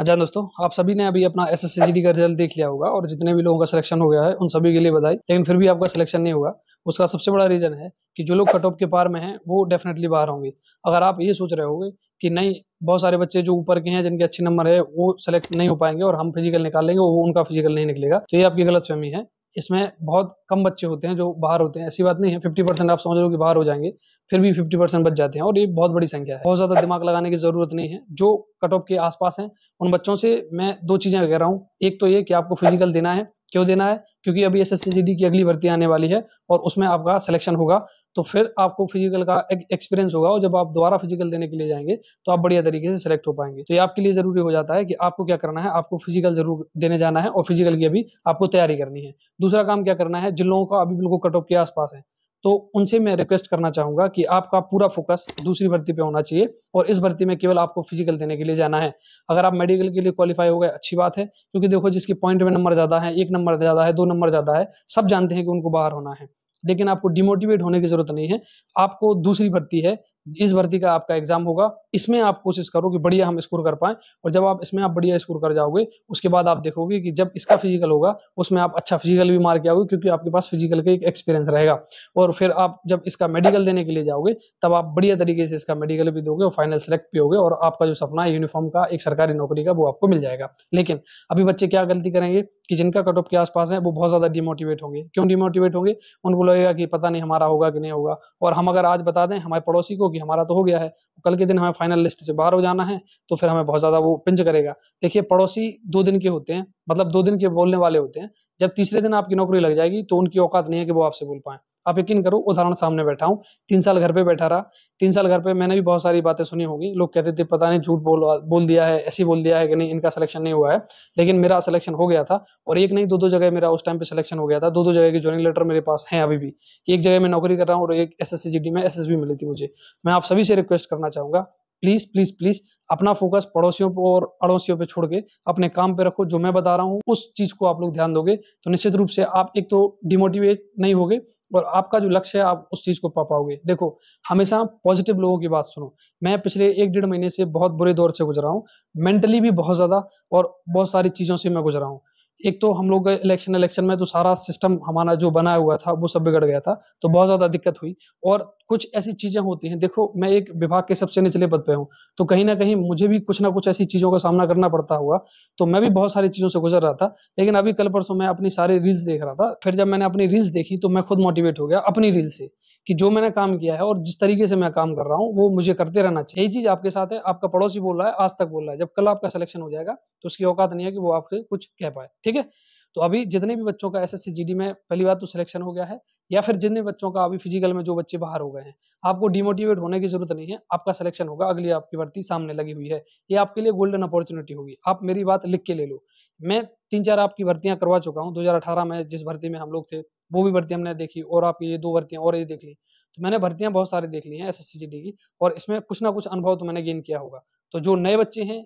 अच्छा दोस्तों आप सभी ने अभी अपना एस एस का रिजल्ट देख लिया होगा और जितने भी लोगों का सिलेक्शन हो गया है उन सभी के लिए बधाई लेकिन फिर भी आपका सिलेक्शन नहीं हुआ उसका सबसे बड़ा रीज़न है कि जो लोग कट ऑफ के पार में हैं वो डेफिनेटली बाहर होंगे अगर आप ये सोच रहे होगे कि नहीं बहुत सारे बच्चे जो ऊपर के हैं जिनके अच्छे नंबर है वो सिलेक्ट नहीं हो पाएंगे और हम फिजिकल निकाल लेंगे वो उनका फिजिकल नहीं निकलेगा तो ये आपकी फहमी है इसमें बहुत कम बच्चे होते हैं जो बाहर होते हैं ऐसी बात नहीं है फिफ्टी परसेंट आप समझ लो कि बाहर हो जाएंगे फिर भी फिफ्टी परसेंट बच जाते हैं और ये बहुत बड़ी संख्या है बहुत ज़्यादा दिमाग लगाने की ज़रूरत नहीं है जो कट ऑफ के आसपास हैं उन बच्चों से मैं दो चीज़ें कह रहा हूँ एक तो ये कि आपको फिजिकल देना है क्यों देना है क्योंकि अभी एस एस की अगली भर्ती आने वाली है और उसमें आपका सिलेक्शन होगा तो फिर आपको फिजिकल का एक एक्सपीरियंस होगा और जब आप दोबारा फिजिकल देने के लिए जाएंगे तो आप बढ़िया तरीके से सिलेक्ट हो पाएंगे तो ये आपके लिए ज़रूरी हो जाता है कि आपको क्या करना है आपको फिजिकल जरूर देने जाना है और फिजिकल की अभी आपको तैयारी करनी है दूसरा काम क्या करना है जिन लोगों का अभी बिल्कुल कट ऑफ के आसपास है तो उनसे मैं रिक्वेस्ट करना चाहूँगा कि आपका पूरा फोकस दूसरी भर्ती पे होना चाहिए और इस भर्ती में केवल आपको फिजिकल देने के लिए जाना है अगर आप मेडिकल के लिए क्वालिफाई हो गए अच्छी बात है क्योंकि देखो जिसकी पॉइंट में नंबर ज़्यादा है एक नंबर ज़्यादा है दो नंबर ज़्यादा है सब जानते हैं कि उनको बाहर होना है लेकिन आपको डिमोटिवेट होने की ज़रूरत नहीं है आपको दूसरी भर्ती है इस भर्ती का आपका एग्जाम होगा इसमें आप कोशिश करो कि बढ़िया हम स्कोर कर पाएं और जब आप इसमें आप बढ़िया स्कोर कर जाओगे उसके बाद आप देखोगे कि जब इसका फिजिकल होगा उसमें आप अच्छा फिजिकल भी मार के आओगे क्योंकि आपके पास फिजिकल का एक एक्सपीरियंस रहेगा और फिर आप जब इसका मेडिकल देने के लिए जाओगे तब आप बढ़िया तरीके से इसका मेडिकल भी दोगे और फाइनल सेलेक्ट भी होगे और आपका जो सपना है यूनिफॉर्म का एक सरकारी नौकरी का वो आपको मिल जाएगा लेकिन अभी बच्चे क्या गलती करेंगे कि जिनका कट ऑफ के आसपास है वो बहुत ज़्यादा डिमोटिवेट होंगे क्यों डिमोटिवेट होंगे उनको लगेगा कि पता नहीं हमारा होगा कि नहीं होगा और हम अगर आज बता दें हमारे पड़ोसी को होगी हमारा तो हो गया है कल के दिन हमें फाइनल लिस्ट से बाहर हो जाना है तो फिर हमें बहुत ज़्यादा वो पिंच करेगा देखिए पड़ोसी दो दिन के होते हैं मतलब दो दिन के बोलने वाले होते हैं जब तीसरे दिन आपकी नौकरी लग जाएगी तो उनकी औकात नहीं है कि वो आपसे बोल पाएँ आप यकीन करो उदाहरण सामने बैठा हूँ तीन साल घर पे बैठा रहा तीन साल घर पे मैंने भी बहुत सारी बातें सुनी होगी लोग कहते थे पता नहीं झूठ बोल बोल दिया है ऐसी बोल दिया है कि नहीं इनका सिलेक्शन नहीं हुआ है लेकिन मेरा सिलेक्शन हो गया था और एक नहीं दो दो जगह मेरा उस टाइम पे सिलेक्शन हो गया था दो दो जगह की ज्वाइनिंग लेटर मेरे पास है अभी भी एक जगह मैं नौकरी कर रहा हूँ और एक एस एस में एस मिली थी मुझे मैं आप सभी से रिक्वेस्ट करना चाहूंगा प्लीज़ प्लीज़ प्लीज़ अपना फोकस पड़ोसियों पर और अड़ोसियों पे छोड़ के अपने काम पे रखो जो मैं बता रहा हूँ उस चीज़ को आप लोग ध्यान दोगे तो निश्चित रूप से आप एक तो डिमोटिवेट नहीं होगे और आपका जो लक्ष्य है आप उस चीज़ को पा पाओगे देखो हमेशा पॉजिटिव लोगों की बात सुनो मैं पिछले एक डेढ़ महीने से बहुत बुरे दौर से गुजरा हूँ मेंटली भी बहुत ज़्यादा और बहुत सारी चीज़ों से मैं गुजरा हूँ एक तो हम लोग इलेक्शन इलेक्शन में तो सारा सिस्टम हमारा जो बना हुआ था वो सब बिगड़ गया था तो बहुत ज़्यादा दिक्कत हुई और कुछ ऐसी चीज़ें होती हैं देखो मैं एक विभाग के सबसे निचले पद पे हूँ तो कहीं ना कहीं मुझे भी कुछ ना कुछ ऐसी चीज़ों का सामना करना पड़ता हुआ तो मैं भी बहुत सारी चीज़ों से गुजर रहा था लेकिन अभी कल परसों मैं अपनी सारी रील्स देख रहा था फिर जब मैंने अपनी रील्स देखी तो मैं खुद मोटिवेट हो गया अपनी रील से कि जो मैंने काम किया है और जिस तरीके से मैं काम कर रहा हूँ वो मुझे करते रहना चाहिए यही चीज़ आपके साथ है आपका पड़ोसी बोल रहा है आज तक बोल रहा है जब कल आपका सिलेक्शन हो जाएगा तो उसकी औकात नहीं है कि वो आपसे कुछ कह पाए ठीक है तो अभी जितने भी बच्चों का एस एस में पहली बार तो सिलेक्शन हो गया है या फिर जितने बच्चों का अभी फिजिकल में जो बच्चे बाहर हो गए हैं आपको डिमोटिवेट होने की जरूरत नहीं है आपका सिलेक्शन होगा अगली आपकी भर्ती सामने लगी हुई है ये आपके लिए गोल्डन अपॉर्चुनिटी होगी आप मेरी बात लिख के ले लो मैं तीन चार आपकी भर्तियां करवा चुका हूँ दो में जिस भर्ती में हम लोग थे वो भी भर्ती हमने देखी और आपकी ये दो भर्तियां और ये देख ली तो मैंने भर्तियां बहुत सारी देख ली हैं एस एस की और इसमें कुछ ना कुछ अनुभव तो मैंने गेन किया होगा तो जो नए बच्चे हैं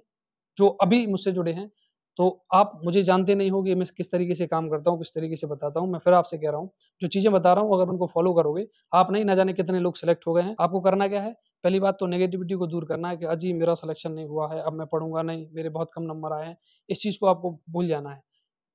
जो अभी मुझसे जुड़े हैं तो आप मुझे जानते नहीं हो कि मैं किस तरीके से काम करता हूँ किस तरीके से बताता हूँ मैं फिर आपसे कह रहा हूँ जो चीज़ें बता रहा हूँ अगर उनको फॉलो करोगे आप नहीं ना जाने कितने लोग सेलेक्ट हो गए हैं आपको करना क्या है पहली बात तो नेगेटिविटी को दूर करना है कि अजी मेरा सिलेक्शन नहीं हुआ है अब मैं पढ़ूंगा नहीं मेरे बहुत कम नंबर आए हैं इस चीज़ को आपको भूल जाना है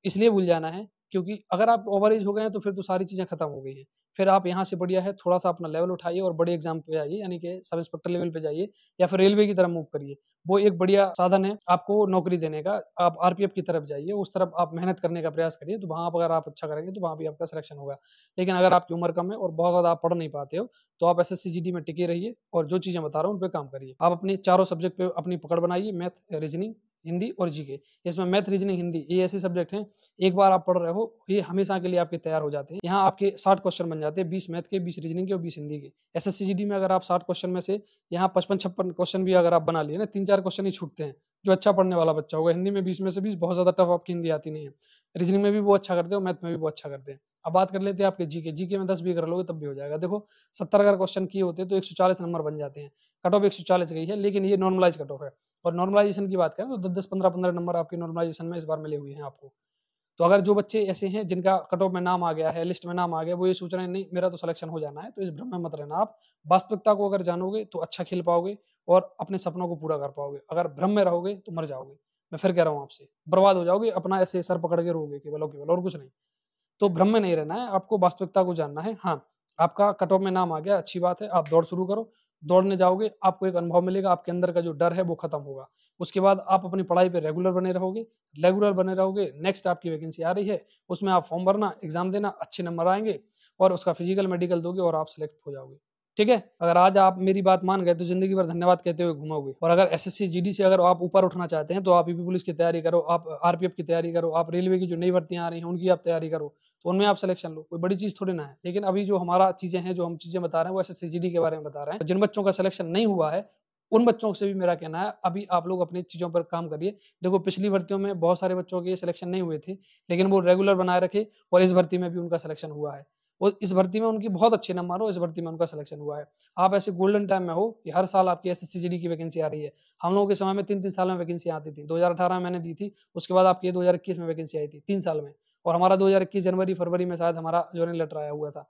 इसलिए भूल जाना है क्योंकि अगर आप ओवर एज हो गए हैं तो फिर तो सारी चीज़ें खत्म हो गई हैं फिर आप यहाँ से बढ़िया है थोड़ा सा अपना लेवल उठाइए और बड़े एग्जाम पे जाइए यानी कि सब इंस्पेक्टर लेवल पे जाइए या फिर रेलवे की तरफ मूव करिए वो एक बढ़िया साधन है आपको नौकरी देने का आप आर की तरफ जाइए उस तरफ आप मेहनत करने का प्रयास करिए तो वहाँ अगर आप अच्छा करेंगे तो वहाँ भी आपका सिलेक्शन होगा लेकिन अगर आपकी उम्र कम है और बहुत ज़्यादा आप पढ़ नहीं पाते हो तो आप एस एस में टिके रहिए और जो चीज़ें बता रहा हूँ उन पर काम करिए आप अपने चारों सब्जेक्ट पर अपनी पकड़ बनाइए मैथ रीजनिंग हिंदी और जीके इसमें मैथ रीजनिंग हिंदी ये ऐसे सब्जेक्ट हैं एक बार आप पढ़ रहे हो ये हमेशा के लिए आपके तैयार हो जाते हैं यहाँ आपके साठ क्वेश्चन बन जाते हैं बीस मैथ के बीस रीजनिंग के और बीस हिंदी के एस एस में अगर आप साठ क्वेश्चन में से यहाँ पचपन छप्पन क्वेश्चन भी अगर आप बना लिए ना तीन चार क्वेश्चन ही छूटते हैं जो अच्छा पढ़ने वाला बच्चा होगा हिंदी में बीस में से बीस बहुत ज़्यादा टफ आपकी हिंदी आती नहीं है रीजनिंग में भी वो अच्छा करते हैं और मैथ में भी वो अच्छा करते हैं अब बात कर लेते हैं आपके जीके जीके में दस भी कर लोगे तब भी हो जाएगा देखो सत्तर अगर क्वेश्चन किए होते तो एक सौ चालीस नंबर बन जाते हैं कट ऑफ एक सौ चालीस गई है लेकिन ये नॉर्मलाइज कट ऑफ है और नॉर्मलाइजेशन की बात करें तो दस दस पंद्रह पंद्रह नंबर आपके नॉर्मलाइजेशन में इस बार मिले हुए हैं आपको तो अगर जो बच्चे ऐसे हैं जिनका कट ऑफ में नाम आ गया है लिस्ट में नाम आ गया वो ये सोच रहे हैं नहीं मेरा तो सिलेक्शन हो जाना है तो इस भ्रम में मत रहना आप वास्तविकता को अगर जानोगे तो अच्छा खेल पाओगे और अपने सपनों को पूरा कर पाओगे अगर भ्रम में रहोगे तो मर जाओगे मैं फिर कह रहा हूँ आपसे बर्बाद हो जाओगे अपना ऐसे सर पकड़ के रहोगे केवल केवल और कुछ नहीं तो भ्रम में नहीं रहना है आपको वास्तविकता को जानना है हाँ आपका कट ऑफ में नाम आ गया अच्छी बात है आप दौड़ शुरू करो दौड़ने जाओगे आपको एक अनुभव मिलेगा आपके अंदर का जो डर है वो खत्म होगा उसके बाद आप अपनी पढ़ाई पे रेगुलर बने रहोगे रेगुलर बने रहोगे नेक्स्ट आपकी वैकेंसी आ रही है उसमें आप फॉर्म भरना एग्जाम देना अच्छे नंबर आएंगे और उसका फिजिकल मेडिकल दोगे और आप सिलेक्ट हो जाओगे ठीक है अगर आज आप मेरी बात मान गए तो जिंदगी भर धन्यवाद कहते हुए घूमोगे और अगर एस एस डी से अगर आप ऊपर उठना चाहते हैं तो आप यूपी e पुलिस की तैयारी करो आप आरपीएफ की तैयारी करो आप रेलवे की जो नई भर्तियां आ रही हैं उनकी आप तैयारी करो तो उनमें आप सिलेक्शन लो कोई बड़ी चीज़ थोड़ी ना है लेकिन अभी जो हमारा चीज़ें हैं जो हम चीज़ें बता रहे हैं वो एस एस के बारे में बता रहे हैं जिन बच्चों का सिलेक्शन नहीं हुआ है उन बच्चों से भी मेरा कहना है अभी आप लोग अपनी चीज़ों पर काम करिए देखो पिछली भर्तियों में बहुत सारे बच्चों के सिलेक्शन नहीं हुए थे लेकिन वो रेगुलर बनाए रखे और इस भर्ती में भी उनका सिलेक्शन हुआ है और इस भर्ती में उनकी बहुत अच्छे नंबर हो इस भर्ती में उनका सिलेक्शन हुआ है आप ऐसे गोल्डन टाइम में हो कि हर साल आपकी एस एस की वैकेंसी आ रही है हम लोगों के समय में तीन तीन साल में वैकेंसी आती थी दो में मैंने दी थी उसके बाद आपकी दो में वैकेंसी आई थी तीन साल में और हमारा 2021 जनवरी फरवरी में शायद हमारा है लेटर आया हुआ था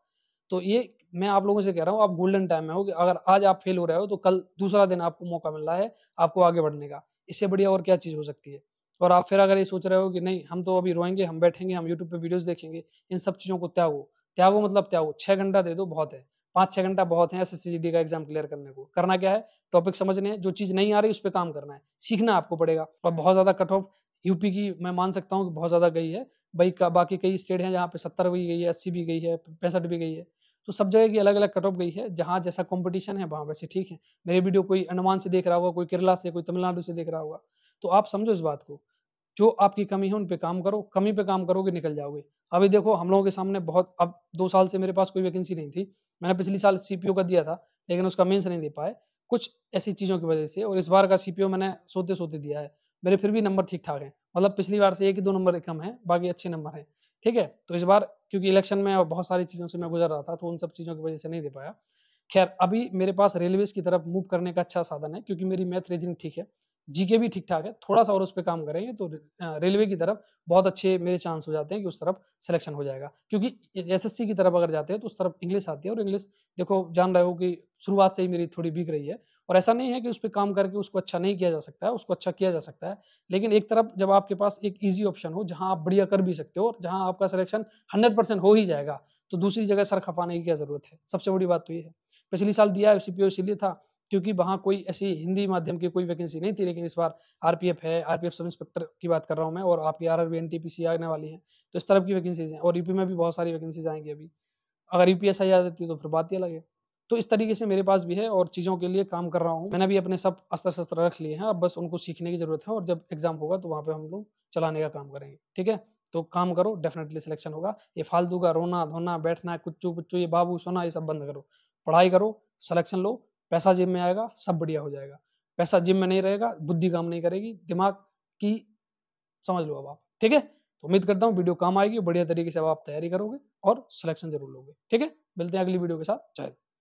तो ये मैं आप लोगों से कह रहा हूँ आप गोल्डन टाइम में हो कि अगर आज आप फेल हो रहे हो तो कल दूसरा दिन आपको मौका मिल रहा है आपको आगे बढ़ने का इससे बढ़िया और क्या चीज़ हो सकती है और आप फिर अगर ये सोच रहे हो कि नहीं हम तो अभी रोएंगे हम बैठेंगे हम यूट्यूब पे वीडियोस देखेंगे इन सब चीज़ों को त्यागो त्यागो मतलब त्यागो छः घंटा दे दो बहुत है पाँच छः घंटा बहुत है एस एस का एग्जाम क्लियर करने को करना क्या है टॉपिक समझने हैं जो चीज़ नहीं आ रही उस पर काम करना है सीखना आपको पड़ेगा और बहुत ज़्यादा कट ऑफ यूपी की मैं मान सकता हूँ कि बहुत ज़्यादा गई है भाई का बाकी कई स्टेट हैं जहाँ पे सत्तर भी गई है अस्सी भी गई है पैंसठ भी गई है तो सब जगह की अलग अलग कट ऑफ गई है जहाँ जैसा कंपटीशन है वहाँ वैसे ठीक है मेरी वीडियो कोई अंडमान से देख रहा होगा कोई केरला से कोई तमिलनाडु से देख रहा होगा तो आप समझो इस बात को जो आपकी कमी है उन पर काम करो कमी पे काम करोगे निकल जाओगे अभी देखो हम लोगों के सामने बहुत अब दो साल से मेरे पास कोई वैकेंसी नहीं थी मैंने पिछली साल ओ का दिया था लेकिन उसका मेंस नहीं दे पाए कुछ ऐसी चीज़ों की वजह से और इस बार का ओ मैंने सोते सोते दिया है मेरे फिर भी नंबर ठीक ठाक हैं मतलब पिछली बार से एक ही दो नंबर कम है बाकी अच्छे नंबर हैं ठीक है तो इस बार क्योंकि इलेक्शन में बहुत सारी चीज़ों से मैं गुजर रहा था तो उन सब चीज़ों की वजह से नहीं दे पाया खैर अभी मेरे पास रेलवेज की तरफ मूव करने का अच्छा साधन है क्योंकि मेरी मैथ रीजनिंग ठीक है जीके भी ठीक ठाक है थोड़ा सा और उस पर काम करेंगे तो रेलवे की तरफ बहुत अच्छे मेरे चांस हो जाते हैं कि उस तरफ सिलेक्शन हो जाएगा क्योंकि एसएससी की तरफ अगर जाते हैं तो उस तरफ इंग्लिश आती है और इंग्लिश देखो जान रहे हो कि शुरुआत से ही मेरी थोड़ी बिक रही है और ऐसा नहीं है कि उस पर काम करके उसको अच्छा नहीं किया जा सकता है उसको अच्छा किया जा सकता है लेकिन एक तरफ जब आपके पास एक ईजी ऑप्शन हो जहाँ आप बढ़िया कर भी सकते हो और जहाँ आपका सिलेक्शन हंड्रेड परसेंट हो ही जाएगा तो दूसरी जगह सर खपाने की क्या ज़रूरत है सबसे बड़ी बात तो ये है पिछली साल दिया सी इसीलिए था क्योंकि वहाँ कोई ऐसी हिंदी माध्यम की कोई वैकेंसी नहीं थी लेकिन इस बार आरपीएफ है आरपीएफ सब इंस्पेक्टर की बात कर रहा हूँ मैं और आपकी R R N T P C आने वाली है तो इस तरफ की वैकेंसीज हैं और यूपी में भी बहुत सारी वैकेंसीज आएंगी अभी अगर यूपीएसआई आ जाती है तो फिर बात ही अलग है तो इस तरीके से मेरे पास भी है और चीज़ों के लिए काम कर रहा हूँ मैंने भी अपने सब अस्त्र शस्त्र रख लिए हैं अब बस उनको सीखने की ज़रूरत है और जब एग्ज़ाम होगा तो वहाँ पर हम लोग चलाने का काम करेंगे ठीक है तो काम करो डेफिनेटली सिलेक्शन होगा ये फालतू का रोना धोना बैठना कुच्चू पुच्चू ये बाबू सोना ये सब बंद करो पढ़ाई करो सिलेक्शन लो पैसा जिम में आएगा सब बढ़िया हो जाएगा पैसा जिम में नहीं रहेगा बुद्धि काम नहीं करेगी दिमाग की समझ लो अब आप ठीक है तो उम्मीद करता हूँ वीडियो काम आएगी बढ़िया तरीके से अब आप तैयारी करोगे और सिलेक्शन जरूर लोगे ठीक है मिलते हैं अगली वीडियो के साथ चाहे